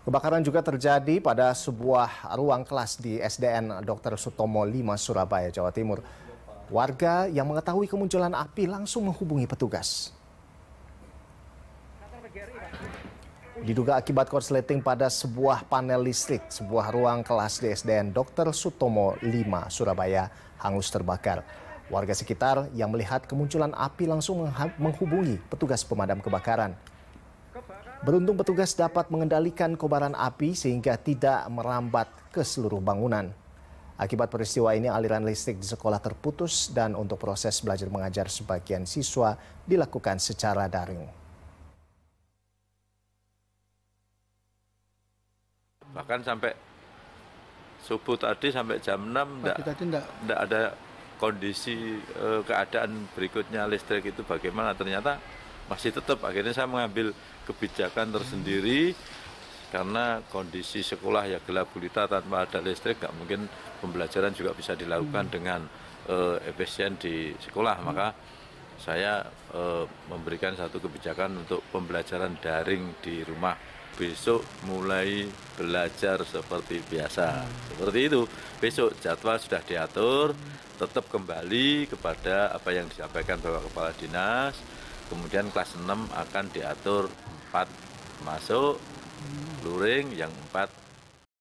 Kebakaran juga terjadi pada sebuah ruang kelas di SDN Dr. Sutomo 5 Surabaya, Jawa Timur. Warga yang mengetahui kemunculan api langsung menghubungi petugas. Diduga akibat korsleting pada sebuah panel listrik, sebuah ruang kelas di SDN Dr. Sutomo 5 Surabaya hangus terbakar. Warga sekitar yang melihat kemunculan api langsung menghubungi petugas pemadam kebakaran. Beruntung petugas dapat mengendalikan kobaran api sehingga tidak merambat ke seluruh bangunan. Akibat peristiwa ini aliran listrik di sekolah terputus dan untuk proses belajar mengajar sebagian siswa dilakukan secara daring. Bahkan sampai subuh tadi sampai jam 6 tidak ada kondisi eh, keadaan berikutnya listrik itu bagaimana ternyata masih tetap akhirnya saya mengambil kebijakan tersendiri karena kondisi sekolah ya gelap gulita tanpa ada listrik nggak mungkin pembelajaran juga bisa dilakukan hmm. dengan uh, efisien di sekolah hmm. maka saya uh, memberikan satu kebijakan untuk pembelajaran daring di rumah besok mulai belajar seperti biasa. Hmm. Seperti itu. Besok jadwal sudah diatur, hmm. tetap kembali kepada apa yang disampaikan Bapak Kepala Dinas kemudian kelas 6 akan diatur 4 masuk luring yang 4